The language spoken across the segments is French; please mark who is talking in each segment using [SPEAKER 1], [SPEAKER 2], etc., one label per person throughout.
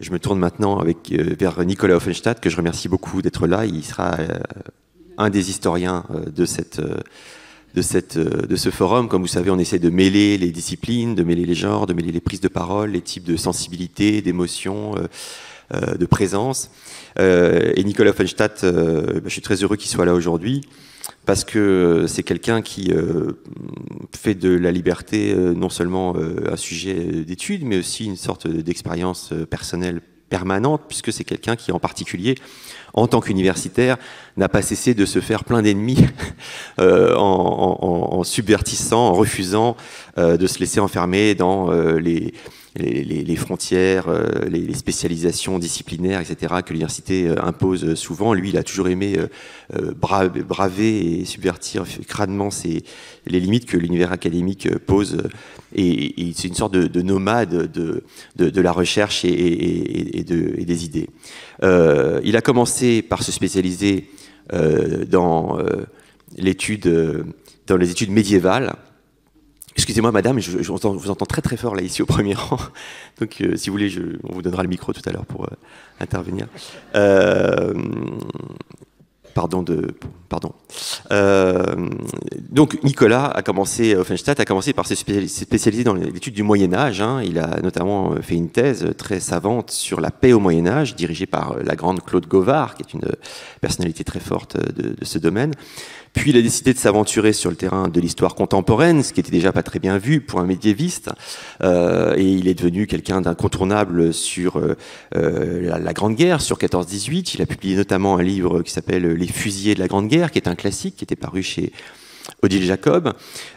[SPEAKER 1] Je me tourne maintenant avec, euh, vers Nicolas Offenstadt, que je remercie beaucoup d'être là. Il sera euh, un des historiens euh, de, cette, de, cette, de ce forum. Comme vous savez, on essaie de mêler les disciplines, de mêler les genres, de mêler les prises de parole, les types de sensibilité, d'émotion, de présence. Et Nicolas Offenstadt, je suis très heureux qu'il soit là aujourd'hui parce que euh, c'est quelqu'un qui euh, fait de la liberté euh, non seulement un sujet d'étude, mais aussi une sorte d'expérience personnelle permanente, puisque c'est quelqu'un qui, en particulier, en tant qu'universitaire, n'a pas cessé de se faire plein d'ennemis en, en, subvertissant, en refusant de se laisser enfermer dans les les, frontières, euh, les, spécialisations disciplinaires, etc., que l'université euh, impose souvent. Lui, il a toujours aimé euh, braver et subvertir crânement les limites que l'univers académique pose. Et, c'est une sorte de, nomade de, la recherche et, des idées. il a commencé par se spécialiser dans, dans les études médiévales Excusez-moi, madame, je, vous entends très très fort là, ici, au premier rang. Donc, euh, si vous voulez, on vous donnera le micro tout à l'heure pour euh, intervenir. Euh, pardon de. Pardon. donc, Nicolas a commencé, Offenstadt a commencé par se spécialiser dans l'étude du Moyen-Âge. Hein. Il a notamment fait une thèse très savante sur la paix au Moyen-Âge, dirigée par la grande Claude Govard, qui est une personnalité très forte de ce domaine. Puis il a décidé de s'aventurer sur le terrain de l'histoire contemporaine, ce qui était déjà pas très bien vu pour un médiéviste, euh, et il est devenu quelqu'un d'incontournable sur euh, euh, la, la, Grande Guerre, sur 14-18. Il a publié notamment un livre qui s'appelle Les fusillés de la Grande Guerre, qui est un classique, qui était paru chez Odile Jacob.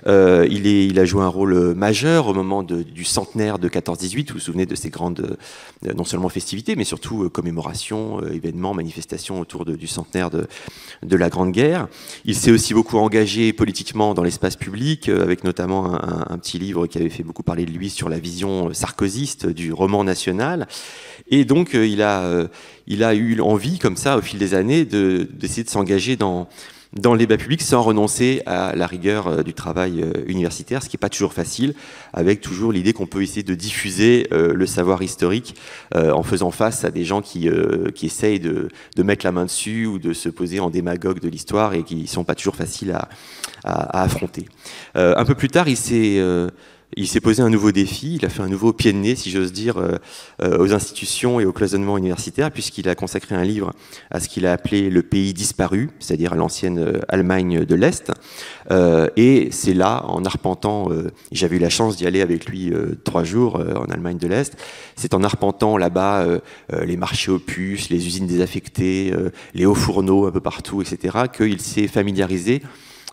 [SPEAKER 1] Euh, il, est, il, a joué un rôle majeur au moment du centenaire de 14-18. Vous vous souvenez de ces grandes, euh, non seulement festivités, mais surtout euh, commémorations, événements, manifestations autour du centenaire de, de, la Grande Guerre. Il s'est aussi beaucoup engagé politiquement dans l'espace public, avec notamment un, petit livre qui avait fait beaucoup parler de lui sur la vision sarkozyste du roman national. Et donc, il a, il a eu envie, comme ça, au fil des années, d'essayer de s'engager dans dans les débats publics sans renoncer à la rigueur euh, du travail euh, universitaire, ce qui n'est pas toujours facile, avec toujours l'idée qu'on peut essayer de diffuser euh, le savoir historique en faisant face à des gens qui, qui essayent de, de, mettre la main dessus ou de se poser en démagogue de l'histoire et qui ne sont pas toujours faciles à, à, à affronter. un peu plus tard, il s'est il s'est posé un nouveau défi, il a fait un nouveau pied de nez, si j'ose dire, euh, euh, aux institutions et au cloisonnement universitaire, puisqu'il a consacré un livre à ce qu'il a appelé le pays disparu, c'est-à-dire l'ancienne euh, Allemagne de l'Est. et c'est là, en arpentant, j'avais eu la chance d'y aller avec lui trois jours en Allemagne de l'Est, c'est en arpentant là-bas les marchés aux puces, les usines désaffectées, les hauts fourneaux un peu partout, etc., qu'il s'est familiarisé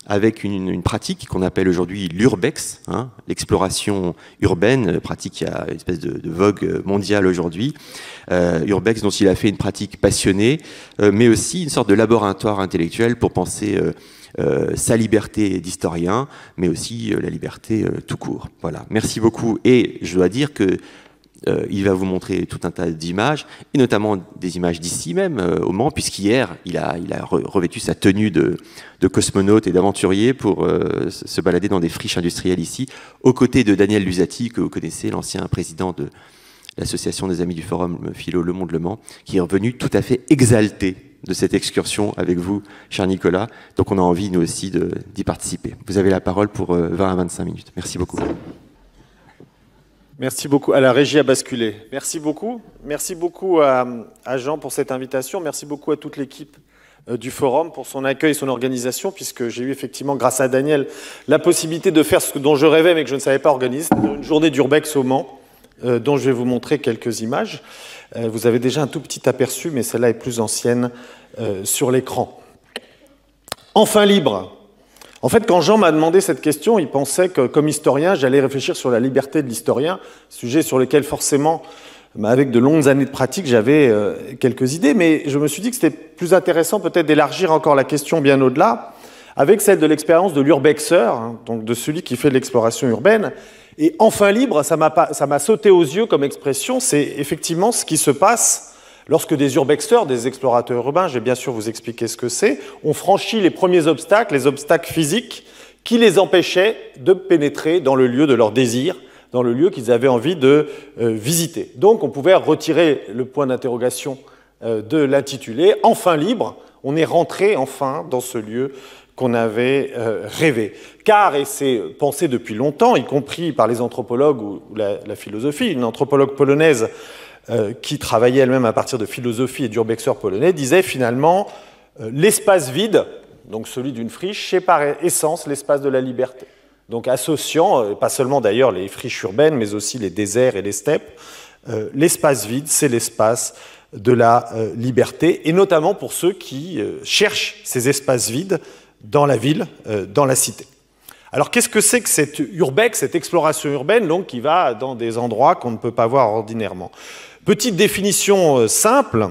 [SPEAKER 1] avec une, une pratique qu'on appelle aujourd'hui l'urbex, hein, l'exploration urbaine, euh, pratique qui a une espèce de, de vogue mondiale aujourd'hui. Euh, urbex dont il a fait une pratique passionnée, euh, mais aussi une sorte de laboratoire intellectuel pour penser euh, sa liberté d'historien, mais aussi la liberté tout court. Voilà. Merci beaucoup. Et je dois dire que euh, il va vous montrer tout un tas d'images, et notamment des images d'ici même, euh, au Mans, puisqu'hier, il a, revêtu sa tenue de, cosmonaute et d'aventurier pour euh, se balader dans des friches industrielles ici, aux côtés de Daniel Lusati, que vous connaissez, l'ancien président de l'association des amis du forum Philo Le Monde Le Mans, qui est revenu tout à fait exalté de cette excursion avec vous, cher Nicolas. Donc on a envie, nous aussi, d'y participer. Vous avez la parole pour 20 à 25 minutes. Merci beaucoup.
[SPEAKER 2] Merci beaucoup. À la régie à basculer. Merci beaucoup. Merci beaucoup à, Jean pour cette invitation. Merci beaucoup à toute l'équipe euh, du forum pour son accueil et son organisation, puisque j'ai eu effectivement, grâce à Daniel, la possibilité de faire ce dont je rêvais mais que je ne savais pas organiser, une journée d'Urbex au Mans, euh, dont je vais vous montrer quelques images. Euh, vous avez déjà un tout petit aperçu, mais celle-là est plus ancienne sur l'écran. Enfin libre, en fait, quand Jean m'a demandé cette question, il pensait que, comme historien, j'allais réfléchir sur la liberté de l'historien, sujet sur lequel forcément, bah, avec de longues années de pratique, j'avais euh, quelques idées, mais je me suis dit que c'était plus intéressant peut-être d'élargir encore la question bien au-delà, avec celle de l'expérience de l'urbexeur, hein, donc de celui qui fait de l'exploration urbaine. Et enfin libre, ça m'a sauté aux yeux comme expression, c'est effectivement ce qui se passe Lorsque des urbexers, des explorateurs urbains, j'ai bien sûr vous expliquer ce que c'est, ont franchi les premiers obstacles, les obstacles physiques, qui les empêchaient de pénétrer dans le lieu de leur désir, dans le lieu qu'ils avaient envie de euh, visiter. Donc on pouvait retirer le point d'interrogation euh, de l'intitulé, enfin libre, on est rentré enfin dans ce lieu qu'on avait euh, rêvé. Car, et c'est pensé depuis longtemps, y compris par les anthropologues ou la philosophie, une anthropologue polonaise euh, qui travaillait elle-même à partir de philosophie et d'urbexeur polonais, disait finalement euh, l'espace vide, donc celui d'une friche, c'est par essence l'espace de la liberté. Donc associant, euh, pas seulement d'ailleurs les friches urbaines, mais aussi les déserts et les steppes, l'espace vide, c'est l'espace de la liberté, et notamment pour ceux qui cherchent ces espaces vides dans la ville, dans la cité. Alors qu'est-ce que c'est que cette urbex, cette exploration urbaine, donc, qui va dans des endroits qu'on ne peut pas voir ordinairement Petite définition euh, simple,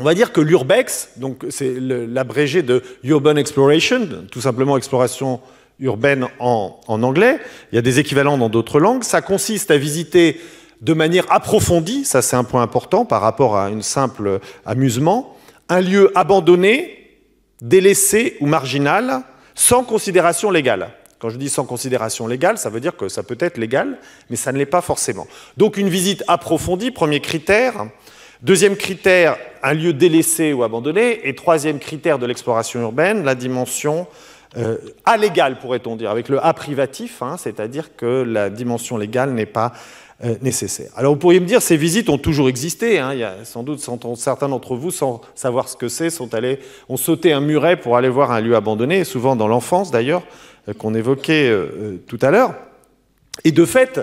[SPEAKER 2] on va dire que l'urbex, donc c'est l'abrégé de urban exploration, tout simplement exploration urbaine en, anglais, il y a des équivalents dans d'autres langues, ça consiste à visiter de manière approfondie, ça c'est un point important par rapport à une simple amusement, un lieu abandonné, délaissé ou marginal, sans considération légale. Quand je dis sans considération légale, ça veut dire que ça peut être légal, mais ça ne l'est pas forcément. Donc une visite approfondie, premier critère. Deuxième critère, un lieu délaissé ou abandonné. Et troisième critère de l'exploration urbaine, la dimension euh, légale pourrait-on dire, avec le A privatif, hein, c'est-à-dire que la dimension légale n'est pas euh, nécessaire. Alors vous pourriez me dire, ces visites ont toujours existé. Hein. il y a sans doute certains d'entre vous, sans savoir ce que c'est, sont allés, ont sauté un muret pour aller voir un lieu abandonné, souvent dans l'enfance d'ailleurs, euh, qu'on évoquait euh, euh, tout à l'heure. Et de fait,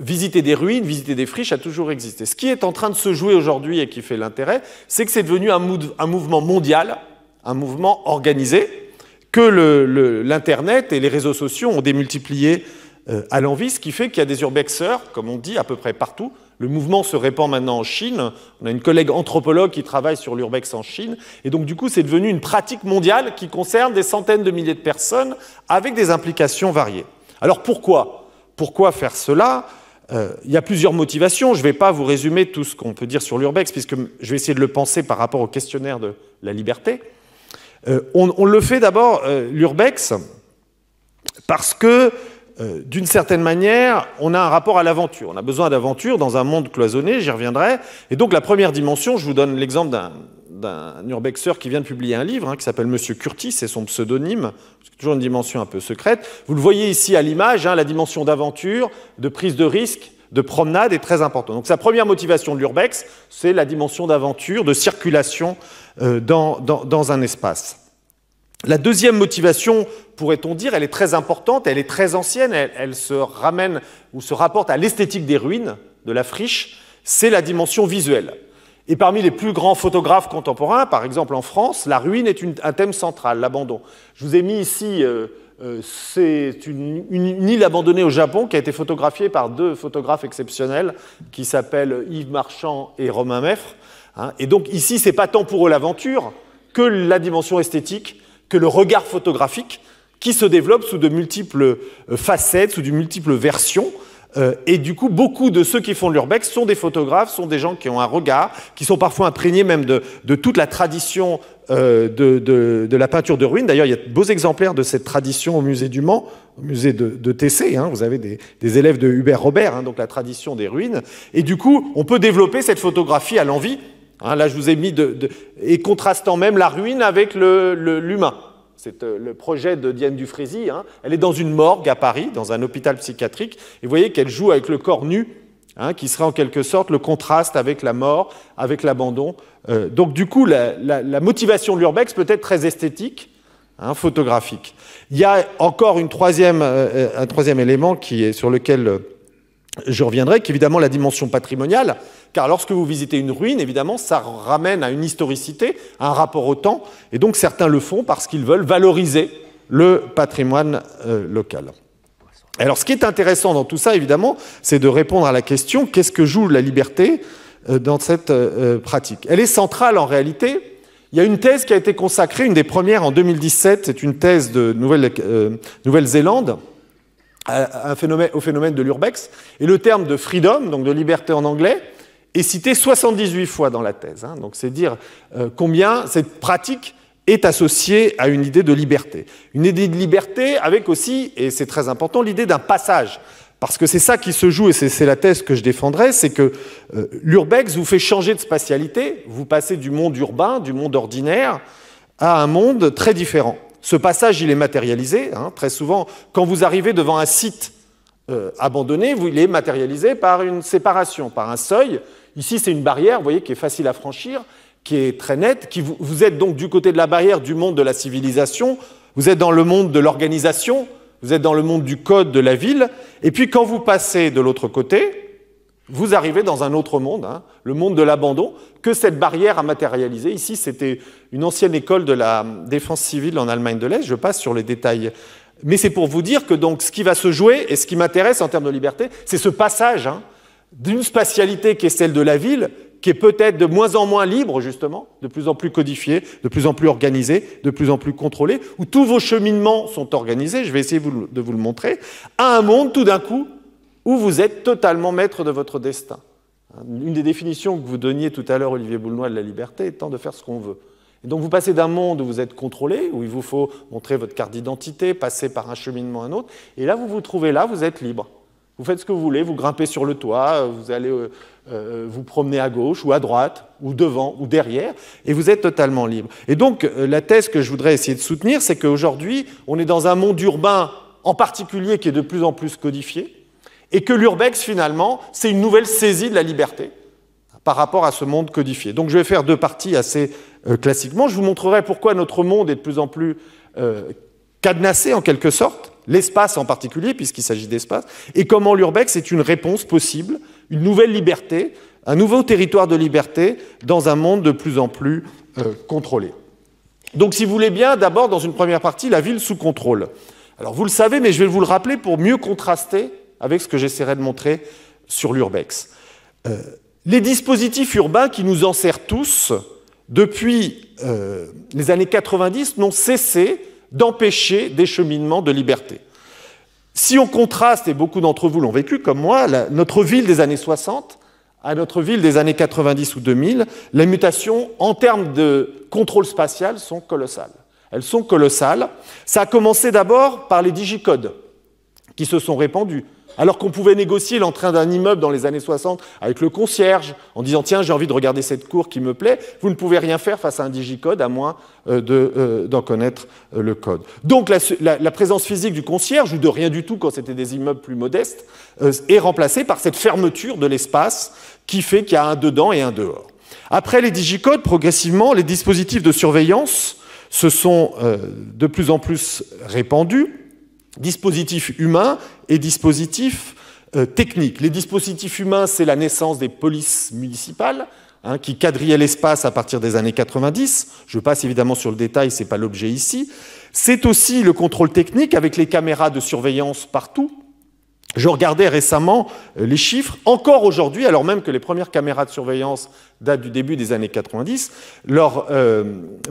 [SPEAKER 2] visiter des ruines, visiter des friches a toujours existé. Ce qui est en train de se jouer aujourd'hui et qui fait l'intérêt, c'est que c'est devenu un, mouvement mondial, un mouvement organisé, que l'Internet et les réseaux sociaux ont démultiplié à l'envie, ce qui fait qu'il y a des urbexeurs, comme on dit, à peu près partout, le mouvement se répand maintenant en Chine. On a une collègue anthropologue qui travaille sur l'urbex en Chine. Et donc, du coup, c'est devenu une pratique mondiale qui concerne des centaines de milliers de personnes avec des implications variées. Alors, pourquoi Pourquoi faire cela euh, il y a plusieurs motivations. Je ne vais pas vous résumer tout ce qu'on peut dire sur l'urbex, puisque je vais essayer de le penser par rapport au questionnaire de la liberté. Euh, on, le fait d'abord, euh, l'urbex, parce que euh, d'une certaine manière, on a un rapport à l'aventure. On a besoin d'aventure dans un monde cloisonné, j'y reviendrai. Et donc la première dimension, je vous donne l'exemple d'un, d'un urbexeur qui vient de publier un livre hein, qui s'appelle Monsieur Curtis, c'est son pseudonyme, c'est toujours une dimension un peu secrète. Vous le voyez ici à l'image, hein, la dimension d'aventure, de prise de risque, de promenade est très importante. Donc sa première motivation de l'urbex, c'est la dimension d'aventure, de circulation euh, dans un espace. La deuxième motivation, pourrait-on dire, elle est très importante, elle est très ancienne, elle, se ramène ou se rapporte à l'esthétique des ruines, de la friche, c'est la dimension visuelle. Et parmi les plus grands photographes contemporains, par exemple en France, la ruine est un thème central, l'abandon. Je vous ai mis ici, euh, euh, c'est une, île abandonnée au Japon qui a été photographiée par deux photographes exceptionnels qui s'appellent Yves Marchand et Romain Meffre. Hein. Et donc ici, c'est pas tant pour eux l'aventure que la dimension esthétique que le regard photographique qui se développe sous de multiples euh, facettes, sous de multiples versions. Euh, et du coup, beaucoup de ceux qui font de l'urbex sont des photographes, sont des gens qui ont un regard, qui sont parfois imprégnés même de, toute la tradition euh, de, la peinture de ruines. D'ailleurs, il y a de beaux exemplaires de cette tradition au musée du Mans, au musée de, TC. Hein. vous avez des, élèves de Hubert Robert, hein, donc la tradition des ruines. Et du coup, on peut développer cette photographie à l'envie Hein, là, je vous ai mis de, et contrastant même la ruine avec l'humain. Le, C'est euh, le projet de Diane Dufrézy. Hein. Elle est dans une morgue à Paris, dans un hôpital psychiatrique, et vous voyez qu'elle joue avec le corps nu, hein, qui serait en quelque sorte le contraste avec la mort, avec l'abandon. Euh, donc, du coup, la, motivation de l'urbex peut être très esthétique, photographique. Il y a encore une troisième, euh, un troisième élément qui est, sur lequel je reviendrai qu'évidemment la dimension patrimoniale, car lorsque vous visitez une ruine, évidemment, ça ramène à une historicité, à un rapport au temps, et donc certains le font parce qu'ils veulent valoriser le patrimoine euh, local. Alors ce qui est intéressant dans tout ça, évidemment, c'est de répondre à la question qu'est-ce que joue la liberté euh, dans cette euh, pratique Elle est centrale en réalité. Il y a une thèse qui a été consacrée, une des premières en 2017, c'est une thèse de Nouvelle-Zélande. nouvelle zélande un phénomène, au phénomène de l'urbex. Et le terme de freedom, donc de liberté en anglais, est cité 78 fois dans la thèse. Hein. donc c'est dire euh, combien cette pratique est associée à une idée de liberté. Une idée de liberté avec aussi, et c'est très important, l'idée d'un passage. Parce que c'est ça qui se joue, et c'est la thèse que je défendrai, c'est que euh, l'urbex vous fait changer de spatialité, vous passez du monde urbain, du monde ordinaire, à un monde très différent. Ce passage, il est matérialisé. Hein, très souvent, quand vous arrivez devant un site euh, abandonné, il est matérialisé par une séparation, par un seuil. Ici, c'est une barrière, vous voyez, qui est facile à franchir, qui est très nette. Qui vous, vous êtes donc du côté de la barrière du monde de la civilisation, vous êtes dans le monde de l'organisation, vous êtes dans le monde du code de la ville. Et puis, quand vous passez de l'autre côté, vous arrivez dans un autre monde, hein, le monde de l'abandon, que cette barrière a matérialisé. Ici, c'était une ancienne école de la défense civile en Allemagne de l'Est. Je passe sur les détails. Mais c'est pour vous dire que donc, ce qui va se jouer et ce qui m'intéresse en termes de liberté, c'est ce passage hein, d'une spatialité qui est celle de la ville, qui est peut-être de moins en moins libre, justement, de plus en plus codifiée, de plus en plus organisée, de plus en plus contrôlée, où tous vos cheminements sont organisés, je vais essayer de vous le montrer, à un monde tout d'un coup où vous êtes totalement maître de votre destin. Une des définitions que vous donniez tout à l'heure, Olivier Boulnois, de la liberté étant de faire ce qu'on veut. Et donc vous passez d'un monde où vous êtes contrôlé, où il vous faut montrer votre carte d'identité, passer par un cheminement à un autre, et là vous vous trouvez là, vous êtes libre. Vous faites ce que vous voulez, vous grimpez sur le toit, vous allez euh, euh, vous promener à gauche ou à droite, ou devant ou derrière, et vous êtes totalement libre. Et donc euh, la thèse que je voudrais essayer de soutenir, c'est qu'aujourd'hui, on est dans un monde urbain en particulier qui est de plus en plus codifié, et que l'urbex, finalement, c'est une nouvelle saisie de la liberté par rapport à ce monde codifié. Donc je vais faire deux parties assez euh, classiquement. Je vous montrerai pourquoi notre monde est de plus en plus euh, cadenassé, en quelque sorte, l'espace en particulier, puisqu'il s'agit d'espace, et comment l'urbex est une réponse possible, une nouvelle liberté, un nouveau territoire de liberté dans un monde de plus en plus euh, contrôlé. Donc si vous voulez bien, d'abord, dans une première partie, la ville sous contrôle. Alors vous le savez, mais je vais vous le rappeler pour mieux contraster avec ce que j'essaierai de montrer sur l'urbex. Euh, les dispositifs urbains qui nous en tous depuis euh, les années 90 n'ont cessé d'empêcher des cheminements de liberté. Si on contraste, et beaucoup d'entre vous l'ont vécu comme moi, notre ville des années 60 à notre ville des années 90 ou 2000, les mutations en termes de contrôle spatial sont colossales. Elles sont colossales. Ça a commencé d'abord par les digicodes qui se sont répandus. Alors qu'on pouvait négocier l'entrain d'un immeuble dans les années 60 avec le concierge en disant Tiens, j'ai envie de regarder cette cour qui me plaît. Vous ne pouvez rien faire face à un digicode à moins euh, euh, d'en connaître euh, le code. Donc la, la, présence physique du concierge, ou de rien du tout quand c'était des immeubles plus modestes, est remplacée par cette fermeture de l'espace qui fait qu'il y a un dedans et un dehors. Après les digicodes, progressivement, les dispositifs de surveillance se sont de plus en plus répandus dispositif humains et dispositif euh, techniques. technique. Les dispositifs humains, c'est la naissance des polices municipales, hein, qui quadrillaient l'espace à partir des années 90. Je passe évidemment sur le détail, ce n'est pas l'objet ici. C'est aussi le contrôle technique avec les caméras de surveillance partout. Je regardais récemment euh, les chiffres, encore aujourd'hui, alors même que les premières caméras de surveillance datent du début des années 90, leur euh,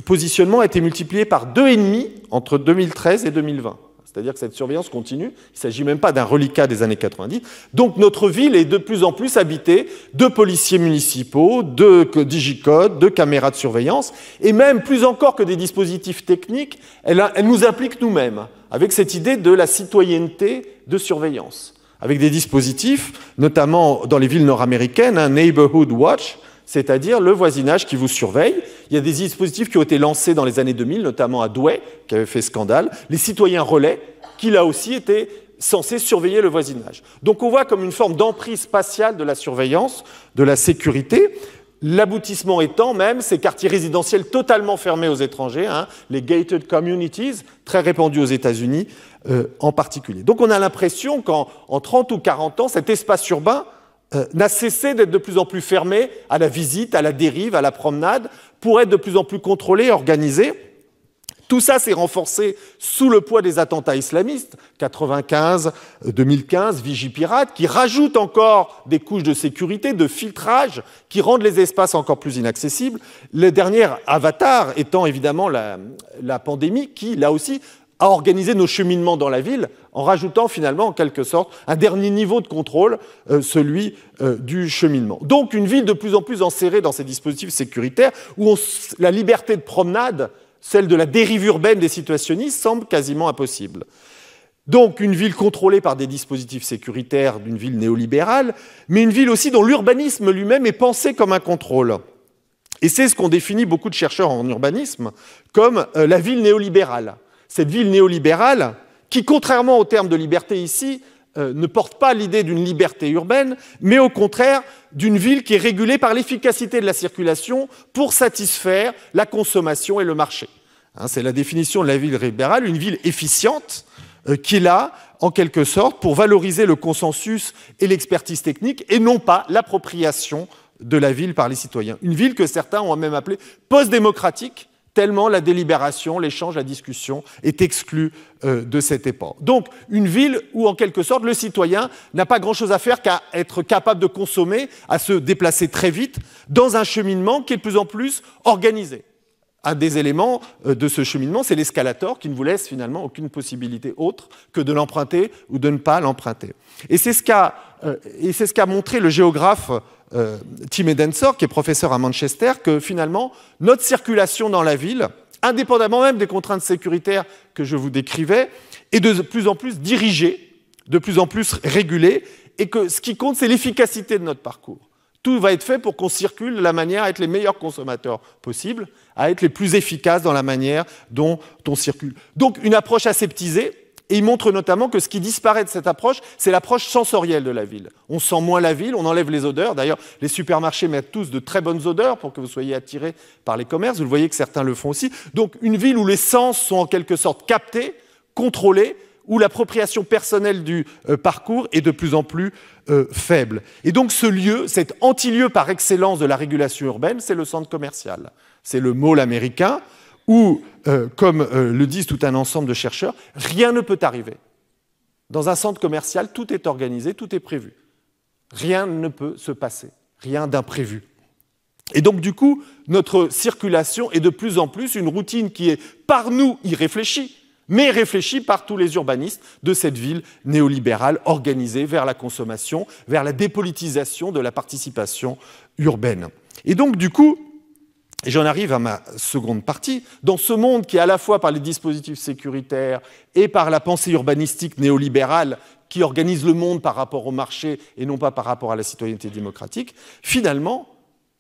[SPEAKER 2] positionnement a été multiplié par demi entre 2013 et 2020. C'est-à-dire que cette surveillance continue, il ne s'agit même pas d'un reliquat des années 90. Donc notre ville est de plus en plus habitée de policiers municipaux, de digicodes, de caméras de surveillance, et même plus encore que des dispositifs techniques, elle, nous implique nous-mêmes, avec cette idée de la citoyenneté de surveillance, avec des dispositifs, notamment dans les villes nord-américaines, un hein, Neighborhood Watch, c'est-à-dire le voisinage qui vous surveille. Il y a des dispositifs qui ont été lancés dans les années 2000, notamment à Douai, qui avait fait scandale, les citoyens relais, qui là aussi étaient censés surveiller le voisinage. Donc on voit comme une forme d'emprise spatiale de la surveillance, de la sécurité, L'aboutissement étant même ces quartiers résidentiels totalement fermés aux étrangers, hein, les gated communities, très répandus aux États-Unis euh, en particulier. Donc on a l'impression qu'en 30 ou 40 ans, cet espace urbain euh, n'a cessé d'être de plus en plus fermé à la visite, à la dérive, à la promenade, pour être de plus en plus contrôlé, organisé. Tout ça s'est renforcé sous le poids des attentats islamistes, 95, 2015, euh, Vigipirate, qui rajoutent encore des couches de sécurité, de filtrage, qui rendent les espaces encore plus inaccessibles. Le dernier avatar étant évidemment la pandémie, qui, là aussi, à organiser nos cheminements dans la ville en rajoutant finalement en quelque sorte un dernier niveau de contrôle, euh, celui euh, du cheminement. Donc une ville de plus en plus enserrée dans ces dispositifs sécuritaires où la liberté de promenade, celle de la dérive urbaine des situationnistes, semble quasiment impossible. Donc une ville contrôlée par des dispositifs sécuritaires d'une ville néolibérale, mais une ville aussi dont l'urbanisme lui-même est pensé comme un contrôle. Et c'est ce qu'ont défini beaucoup de chercheurs en urbanisme comme euh, la ville néolibérale cette ville néolibérale qui, contrairement au terme de liberté ici, euh, ne porte pas l'idée d'une liberté urbaine, mais au contraire d'une ville qui est régulée par l'efficacité de la circulation pour satisfaire la consommation et le marché. Hein, c'est la définition de la ville libérale, une ville efficiente euh, qui est là, en quelque sorte, pour valoriser le consensus et l'expertise technique et non pas l'appropriation de la ville par les citoyens. Une ville que certains ont même appelée post-démocratique, tellement la délibération, l'échange, la discussion est exclue euh, de cette époque. Donc une ville où en quelque sorte le citoyen n'a pas grand-chose à faire qu'à être capable de consommer, à se déplacer très vite dans un cheminement qui est de plus en plus organisé. Un des éléments euh, de ce cheminement, c'est l'escalator qui ne vous laisse finalement aucune possibilité autre que de l'emprunter ou de ne pas l'emprunter. Et c'est ce qu'a euh, montré le géographe euh, Tim Edensor, qui est professeur à Manchester, que finalement, notre circulation dans la ville, indépendamment même des contraintes sécuritaires que je vous décrivais, est de plus en plus dirigée, de plus en plus régulée, et que ce qui compte, c'est l'efficacité de notre parcours. Tout va être fait pour qu'on circule de la manière à être les meilleurs consommateurs possibles, à être les plus efficaces dans la manière dont on circule. Donc une approche aseptisée, et il montre notamment que ce qui disparaît de cette approche, c'est l'approche sensorielle de la ville. On sent moins la ville, on enlève les odeurs. D'ailleurs, les supermarchés mettent tous de très bonnes odeurs pour que vous soyez attirés par les commerces. Vous le voyez que certains le font aussi. Donc, une ville où les sens sont en quelque sorte captés, contrôlés, où l'appropriation personnelle du euh, parcours est de plus en plus euh, faible. Et donc ce lieu, cet antilieu par excellence de la régulation urbaine, c'est le centre commercial. C'est le mall américain, où, euh, comme euh, le disent tout un ensemble de chercheurs, rien ne peut arriver. Dans un centre commercial, tout est organisé, tout est prévu. Rien ne peut se passer, rien d'imprévu. Et donc, du coup, notre circulation est de plus en plus une routine qui est par nous irréfléchie, mais réfléchie par tous les urbanistes de cette ville néolibérale organisée vers la consommation, vers la dépolitisation de la participation urbaine. Et donc, du coup, et j'en arrive à ma seconde partie. Dans ce monde qui, à la fois par les dispositifs sécuritaires et par la pensée urbanistique néolibérale qui organise le monde par rapport au marché et non pas par rapport à la citoyenneté démocratique, finalement,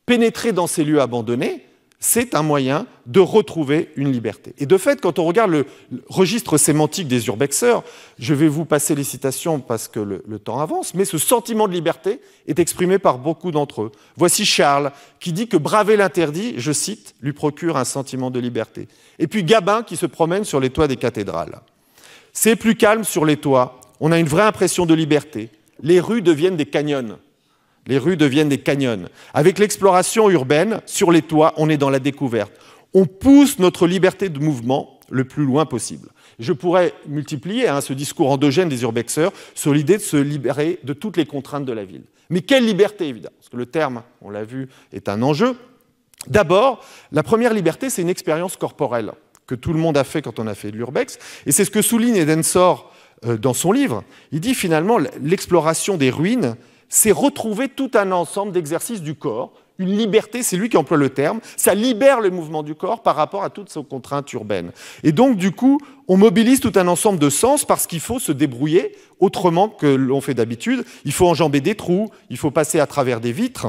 [SPEAKER 2] pénétrer dans ces lieux abandonnés, c'est un moyen de retrouver une liberté. Et de fait, quand on regarde le, registre sémantique des urbexeurs, je vais vous passer les citations parce que le temps avance, mais ce sentiment de liberté est exprimé par beaucoup d'entre eux. Voici Charles qui dit que braver l'interdit, je cite, lui procure un sentiment de liberté. Et puis Gabin qui se promène sur les toits des cathédrales. C'est plus calme sur les toits, on a une vraie impression de liberté. Les rues deviennent des canyons. Les rues deviennent des canyons. Avec l'exploration urbaine, sur les toits, on est dans la découverte. On pousse notre liberté de mouvement le plus loin possible. Je pourrais multiplier hein, ce discours endogène des urbexeurs sur l'idée de se libérer de toutes les contraintes de la ville. Mais quelle liberté, évidemment Parce que le terme, on l'a vu, est un enjeu. D'abord, la première liberté, c'est une expérience corporelle que tout le monde a fait quand on a fait de l'urbex. Et c'est ce que souligne Edensor euh, dans son livre. Il dit finalement, l'exploration des ruines c'est retrouver tout un ensemble d'exercices du corps. Une liberté, c'est lui qui emploie le terme, ça libère le mouvement du corps par rapport à toutes ses contraintes urbaines. Et donc, du coup, on mobilise tout un ensemble de sens parce qu'il faut se débrouiller autrement que l'on fait d'habitude. Il faut enjamber des trous, il faut passer à travers des vitres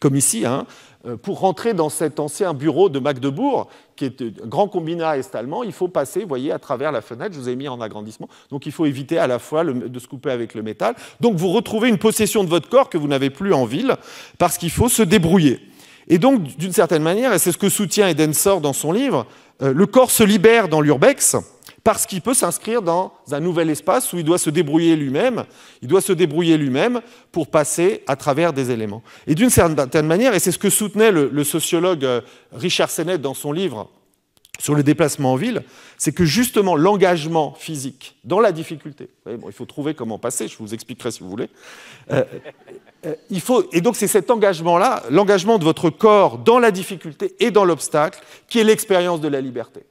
[SPEAKER 2] comme ici, hein, euh, pour rentrer dans cet ancien bureau de Magdebourg, qui est un euh, grand combinat est-allemand, il faut passer, vous voyez, à travers la fenêtre, je vous ai mis en agrandissement, donc il faut éviter à la fois de se couper avec le métal. Donc vous retrouvez une possession de votre corps que vous n'avez plus en ville, parce qu'il faut se débrouiller. Et donc, d'une certaine manière, et c'est ce que soutient Edensor dans son livre, euh, le corps se libère dans l'urbex, parce qu'il peut s'inscrire dans un nouvel espace où il doit se débrouiller lui-même, il doit se débrouiller lui-même pour passer à travers des éléments. Et d'une certaine manière, et c'est ce que soutenait le, sociologue euh, Richard Sennett dans son livre sur le déplacement en ville, c'est que justement l'engagement physique dans la difficulté, il faut trouver comment passer, je vous expliquerai si vous voulez, euh, euh, il faut, et donc c'est cet engagement-là, l'engagement de votre corps dans la difficulté et dans l'obstacle, qui est l'expérience de la liberté.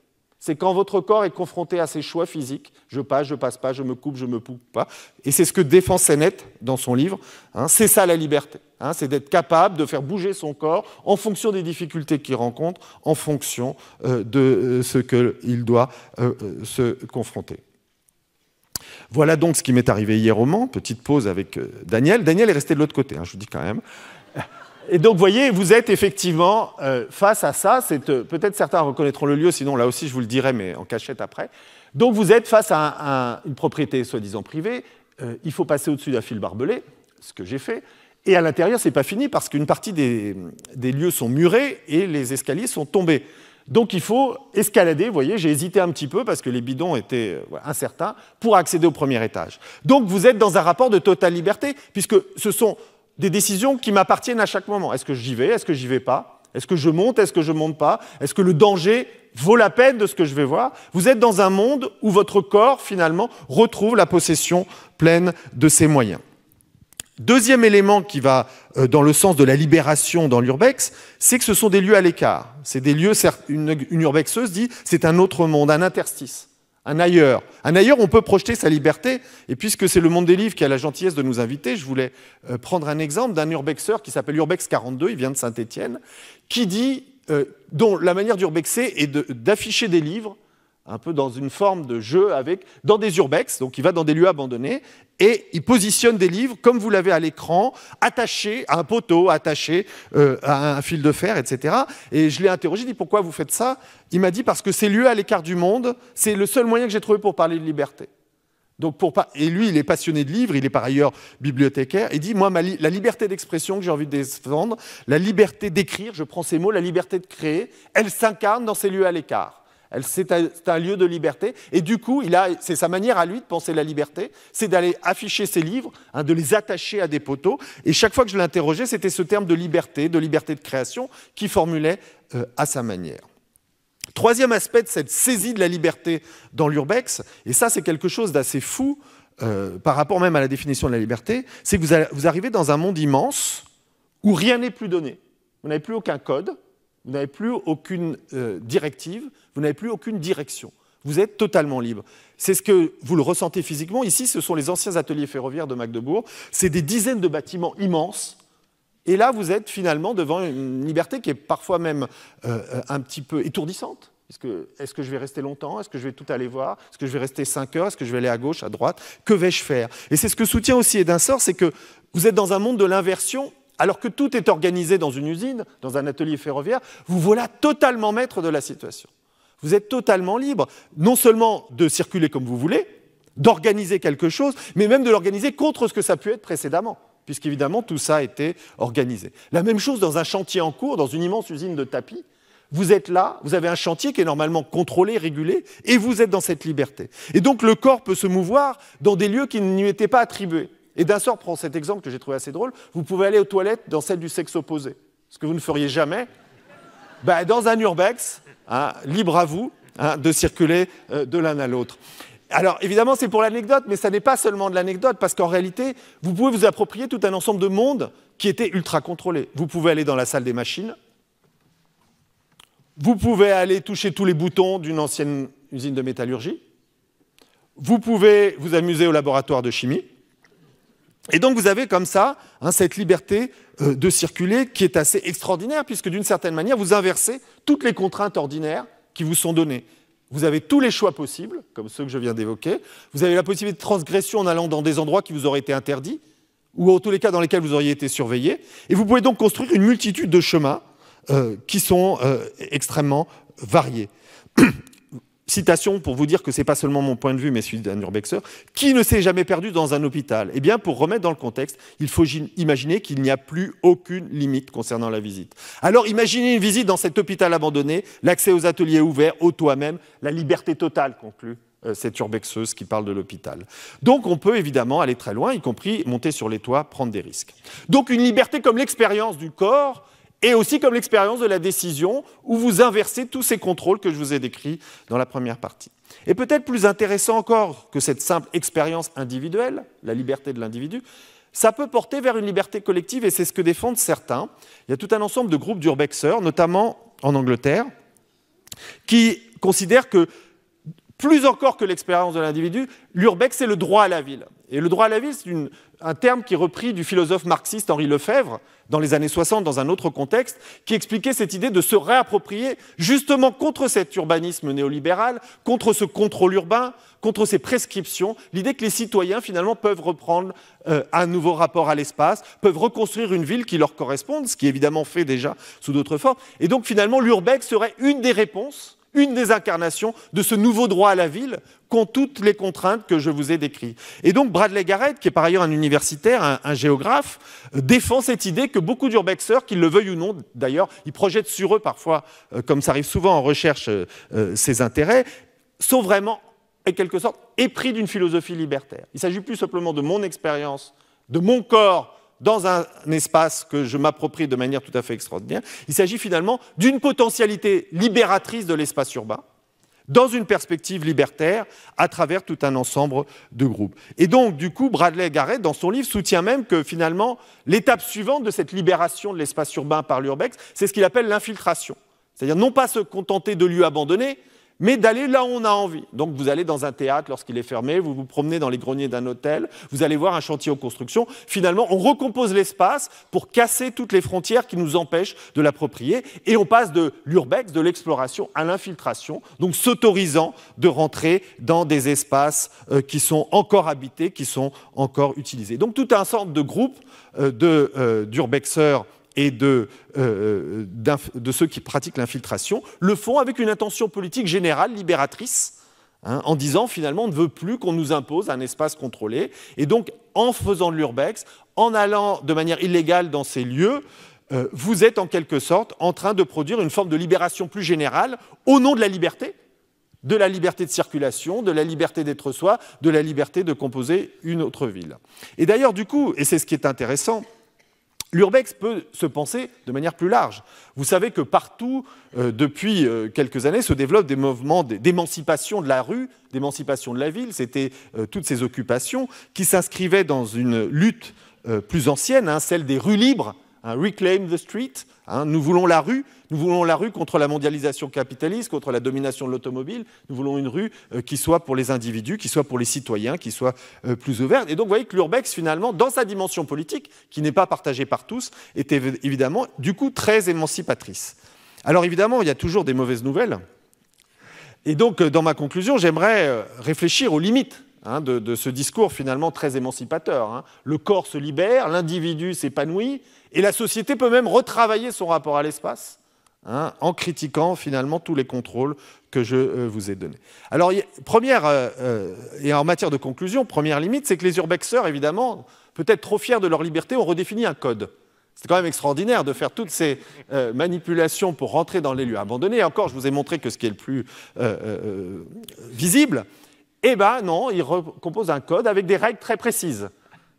[SPEAKER 2] C'est quand votre corps est confronté à ses choix physiques, je passe, je passe pas, je me coupe, je me coupe pas. Et c'est ce que défend Sennett dans son livre. Hein. c'est ça la liberté. Hein. c'est d'être capable de faire bouger son corps en fonction des difficultés qu'il rencontre, en fonction euh, de euh, ce qu'il doit euh, se confronter. Voilà donc ce qui m'est arrivé hier au Mans. Petite pause avec Daniel. Daniel est resté de l'autre côté, hein, je vous dis quand même. Et donc, vous voyez, vous êtes effectivement euh, face à ça. C'est euh, Peut-être certains reconnaîtront le lieu, sinon là aussi je vous le dirai, mais en cachette après. Donc, vous êtes face à, une propriété soi-disant privée. Euh, il faut passer au-dessus d'un fil barbelé, ce que j'ai fait. Et à l'intérieur, ce n'est pas fini parce qu'une partie des, des, lieux sont murés et les escaliers sont tombés. Donc il faut escalader, vous voyez, j'ai hésité un petit peu parce que les bidons étaient incertains pour accéder au premier étage. Donc vous êtes dans un rapport de totale liberté puisque ce sont des décisions qui m'appartiennent à chaque moment. Est-ce que j'y vais Est-ce que j'y vais pas Est-ce que je monte Est-ce que je monte pas Est-ce que le danger vaut la peine de ce que je vais voir Vous êtes dans un monde où votre corps, finalement, retrouve la possession pleine de ses moyens. Deuxième élément qui va euh, dans le sens de la libération dans l'urbex, c'est que ce sont des lieux à l'écart. C'est des lieux, une, une urbexeuse dit, c'est un autre monde, un interstice un ailleurs. Un ailleurs, on peut projeter sa liberté. Et puisque c'est le monde des livres qui a la gentillesse de nous inviter, je voulais euh, prendre un exemple d'un urbexeur qui s'appelle Urbex 42, il vient de saint etienne qui dit, euh, dont la manière d'urbexer est d'afficher des livres un peu dans une forme de jeu avec, dans des urbex, donc il va dans des lieux abandonnés, et il positionne des livres, comme vous l'avez à l'écran, attachés à un poteau, attachés euh, à un fil de fer, etc. Et je l'ai interrogé, je dit pourquoi vous faites ça Il m'a dit parce que ces lieux à l'écart du monde, c'est le seul moyen que j'ai trouvé pour parler de liberté. Donc pour pas... Et lui, il est passionné de livres, il est par ailleurs bibliothécaire, et dit, moi, la liberté d'expression que j'ai envie de défendre, la liberté d'écrire, je prends ces mots, la liberté de créer, elle s'incarne dans ces lieux à l'écart. C'est un lieu de liberté. Et du coup, c'est sa manière à lui de penser la liberté, c'est d'aller afficher ses livres, hein, de les attacher à des poteaux. Et chaque fois que je l'interrogeais, c'était ce terme de liberté, de liberté de création, qui formulait euh, à sa manière. Troisième aspect de cette saisie de la liberté dans l'urbex, et ça c'est quelque chose d'assez fou euh, par rapport même à la définition de la liberté, c'est que vous arrivez dans un monde immense où rien n'est plus donné. Vous n'avez plus aucun code, vous n'avez plus aucune euh, directive, vous n'avez plus aucune direction. Vous êtes totalement libre. C'est ce que vous le ressentez physiquement. Ici, ce sont les anciens ateliers ferroviaires de Magdebourg. C'est des dizaines de bâtiments immenses. Et là, vous êtes finalement devant une liberté qui est parfois même euh, euh, un petit peu étourdissante. Est-ce que, je vais rester longtemps Est-ce que je vais tout aller voir Est-ce que je vais rester 5 heures Est-ce que je vais aller à gauche, à droite Que vais-je faire Et c'est ce que soutient aussi sort c'est que vous êtes dans un monde de l'inversion alors que tout est organisé dans une usine, dans un atelier ferroviaire, vous voilà totalement maître de la situation. Vous êtes totalement libre, non seulement de circuler comme vous voulez, d'organiser quelque chose, mais même de l'organiser contre ce que ça pu être précédemment, puisqu'évidemment tout ça a été organisé. La même chose dans un chantier en cours, dans une immense usine de tapis. Vous êtes là, vous avez un chantier qui est normalement contrôlé, régulé, et vous êtes dans cette liberté. Et donc le corps peut se mouvoir dans des lieux qui ne lui étaient pas attribués. Et d'un sort, prend cet exemple que j'ai trouvé assez drôle. Vous pouvez aller aux toilettes dans celle du sexe opposé, ce que vous ne feriez jamais. Bah, dans un urbex, hein, libre à vous hein, de circuler euh, de l'un à l'autre. Alors évidemment, c'est pour l'anecdote, mais ça n'est pas seulement de l'anecdote, parce qu'en réalité, vous pouvez vous approprier tout un ensemble de mondes qui étaient ultra contrôlés. Vous pouvez aller dans la salle des machines, vous pouvez aller toucher tous les boutons d'une ancienne usine de métallurgie, vous pouvez vous amuser au laboratoire de chimie, et donc vous avez comme ça hein, cette liberté euh, de circuler qui est assez extraordinaire, puisque d'une certaine manière, vous inversez toutes les contraintes ordinaires qui vous sont données. Vous avez tous les choix possibles, comme ceux que je viens d'évoquer. Vous avez la possibilité de transgression en allant dans des endroits qui vous auraient été interdits, ou en tous les cas dans lesquels vous auriez été surveillé. Et vous pouvez donc construire une multitude de chemins euh, qui sont euh, extrêmement variés citation pour vous dire que ce n'est pas seulement mon point de vue, mais celui d'un urbexeur, qui ne s'est jamais perdu dans un hôpital Eh bien, pour remettre dans le contexte, il faut imaginer qu'il n'y a plus aucune limite concernant la visite. Alors imaginez une visite dans cet hôpital abandonné, l'accès aux ateliers ouverts, au toit même, la liberté totale, conclut euh, cette urbexeuse qui parle de l'hôpital. Donc on peut évidemment aller très loin, y compris monter sur les toits, prendre des risques. Donc une liberté comme l'expérience du corps, et aussi comme l'expérience de la décision, où vous inversez tous ces contrôles que je vous ai décrits dans la première partie. Et peut-être plus intéressant encore que cette simple expérience individuelle, la liberté de l'individu, ça peut porter vers une liberté collective, et c'est ce que défendent certains. Il y a tout un ensemble de groupes d'urbexers, notamment en Angleterre, qui considèrent que plus encore que l'expérience de l'individu, l'urbex, c'est le droit à la ville. Et le droit à la ville, c'est un terme qui est repris du philosophe marxiste Henri Lefebvre, dans les années 60, dans un autre contexte, qui expliquait cette idée de se réapproprier, justement contre cet urbanisme néolibéral, contre ce contrôle urbain, contre ces prescriptions, l'idée que les citoyens, finalement, peuvent reprendre euh, un nouveau rapport à l'espace, peuvent reconstruire une ville qui leur corresponde, ce qui est évidemment fait déjà sous d'autres formes. Et donc, finalement, l'urbex serait une des réponses une des incarnations de ce nouveau droit à la ville, qu'ont toutes les contraintes que je vous ai décrites. Et donc Bradley Garrett, qui est par ailleurs un universitaire, un, géographe, euh, défend cette idée que beaucoup d'urbexers, qu'ils le veuillent ou non, d'ailleurs, ils projettent sur eux parfois, euh, comme ça arrive souvent en recherche, ses euh, ces intérêts, sont vraiment, en quelque sorte, épris d'une philosophie libertaire. Il s'agit plus simplement de mon expérience, de mon corps, dans un espace que je m'approprie de manière tout à fait extraordinaire. Il s'agit finalement d'une potentialité libératrice de l'espace urbain, dans une perspective libertaire, à travers tout un ensemble de groupes. Et donc, du coup, Bradley Garrett, dans son livre, soutient même que finalement, l'étape suivante de cette libération de l'espace urbain par l'urbex, c'est ce qu'il appelle l'infiltration. C'est-à-dire non pas se contenter de lieux abandonnés, mais d'aller là où on a envie. Donc vous allez dans un théâtre lorsqu'il est fermé, vous vous promenez dans les greniers d'un hôtel, vous allez voir un chantier en construction. Finalement, on recompose l'espace pour casser toutes les frontières qui nous empêchent de l'approprier et on passe de l'urbex, de l'exploration à l'infiltration, donc s'autorisant de rentrer dans des espaces euh, qui sont encore habités, qui sont encore utilisés. Donc tout un sorte de groupe euh, euh, d'urbexeurs et euh, euh, de, ceux qui pratiquent l'infiltration le font avec une intention politique générale, libératrice, hein, en disant finalement on ne veut plus qu'on nous impose un espace contrôlé. Et donc en faisant de l'urbex, en allant de manière illégale dans ces lieux, euh, vous êtes en quelque sorte en train de produire une forme de libération plus générale au nom de la liberté, de la liberté de circulation, de la liberté d'être soi, de la liberté de composer une autre ville. Et d'ailleurs, du coup, et c'est ce qui est intéressant, L'urbex peut se penser de manière plus large. Vous savez que partout, euh, depuis euh, quelques années, se développent des mouvements d'émancipation de la rue, d'émancipation de la ville. C'était euh, toutes ces occupations qui s'inscrivaient dans une lutte plus ancienne, hein, celle des rues libres, Hein, reclaim the Street, hein, nous voulons la rue, nous voulons la rue contre la mondialisation capitaliste, contre la domination de l'automobile, nous voulons une rue euh, qui soit pour les individus, qui soit pour les citoyens, qui soit euh, plus ouverte. Et donc vous voyez que l'urbex, finalement, dans sa dimension politique, qui n'est pas partagée par tous, est évidemment, du coup, très émancipatrice. Alors évidemment, il y a toujours des mauvaises nouvelles. Et donc, euh, dans ma conclusion, j'aimerais réfléchir aux limites Hein, de, ce discours finalement très émancipateur. Hein. Le corps se libère, l'individu s'épanouit, et la société peut même retravailler son rapport à l'espace hein, en critiquant finalement tous les contrôles que je euh, vous ai donnés. Alors, première, euh, euh, et en matière de conclusion, première limite, c'est que les urbexeurs, évidemment, peut-être trop fiers de leur liberté, ont redéfini un code. C'est quand même extraordinaire de faire toutes ces manipulations pour rentrer dans les lieux abandonnés. encore, je vous ai montré que ce qui est le plus visible, eh bien non, il compose un code avec des règles très précises.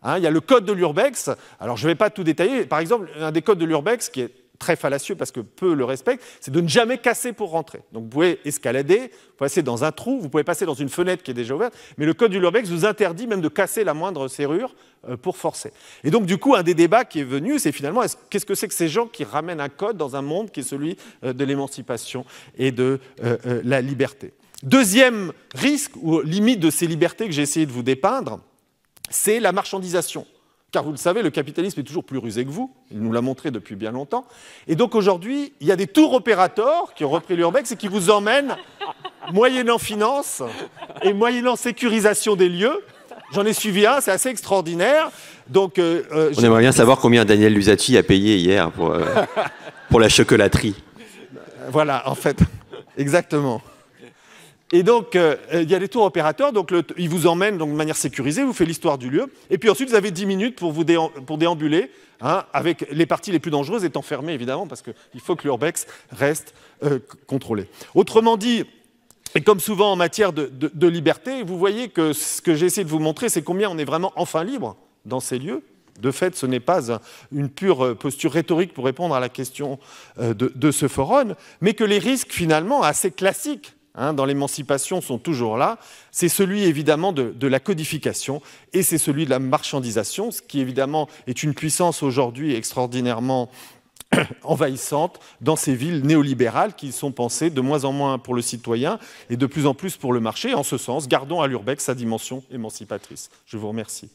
[SPEAKER 2] Hein, il y a le code de l'urbex. Alors je ne vais pas tout détailler. Par exemple, un des codes de l'urbex qui est très fallacieux parce que peu le respectent, c'est de ne jamais casser pour rentrer. Donc vous pouvez escalader, passer dans un trou, vous pouvez passer dans une fenêtre qui est déjà ouverte, mais le code du Lurbex vous interdit même de casser la moindre serrure euh, pour forcer. Et donc du coup, un des débats qui est venu, c'est finalement qu'est-ce que c'est que ces gens qui ramènent un code dans un monde qui est celui euh, de l'émancipation et de euh, la liberté Deuxième risque ou limite de ces libertés que j'ai essayé de vous dépeindre, c'est la marchandisation. Car vous le savez, le capitalisme est toujours plus rusé que vous, il nous l'a montré depuis bien longtemps. Et donc aujourd'hui, il y a des tours opérateurs qui ont repris l'urbex et qui vous emmènent, moyennant finance et moyennant sécurisation des lieux, J'en ai suivi un, c'est assez extraordinaire. Donc, euh, euh, On aimerait bien savoir
[SPEAKER 1] combien Daniel Lusati a payé hier pour, euh, pour la chocolaterie.
[SPEAKER 2] Voilà, en fait, exactement. Et donc, euh, euh, il y a les tours opérateurs, donc ils vous emmènent de manière sécurisée, vous faites l'histoire du lieu. Et puis ensuite, vous avez 10 minutes pour, vous pour déambuler, hein, avec les parties les plus dangereuses étant fermées, évidemment, parce qu'il faut que l'urbex reste euh, contrôlé. Autrement dit, et comme souvent en matière de, liberté, vous voyez que ce que j'ai essayé de vous montrer, c'est combien on est vraiment enfin libre dans ces lieux. De fait, ce n'est pas une pure posture rhétorique pour répondre à la question de, ce forum, mais que les risques, finalement, assez classiques Hein, dans l'émancipation sont toujours là, c'est celui évidemment de, la codification et c'est celui de la marchandisation, ce qui évidemment est une puissance aujourd'hui extraordinairement envahissante dans ces villes néolibérales qui sont pensées de moins en moins pour le citoyen et de plus en plus pour le marché. En ce sens, gardons à l'urbex sa dimension émancipatrice. Je vous remercie.